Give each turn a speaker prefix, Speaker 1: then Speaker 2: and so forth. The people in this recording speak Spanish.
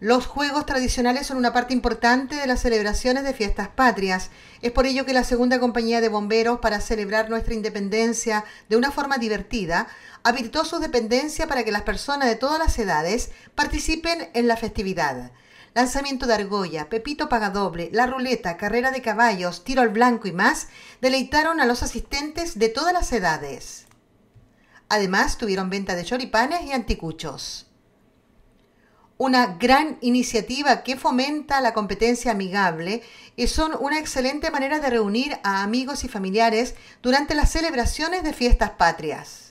Speaker 1: Los juegos tradicionales son una parte importante de las celebraciones de fiestas patrias. Es por ello que la segunda compañía de bomberos, para celebrar nuestra independencia de una forma divertida, habilitó su dependencia para que las personas de todas las edades participen en la festividad. Lanzamiento de argolla, pepito pagadoble, la ruleta, carrera de caballos, tiro al blanco y más deleitaron a los asistentes de todas las edades. Además, tuvieron venta de choripanes y anticuchos una gran iniciativa que fomenta la competencia amigable y son una excelente manera de reunir a amigos y familiares durante las celebraciones de fiestas patrias.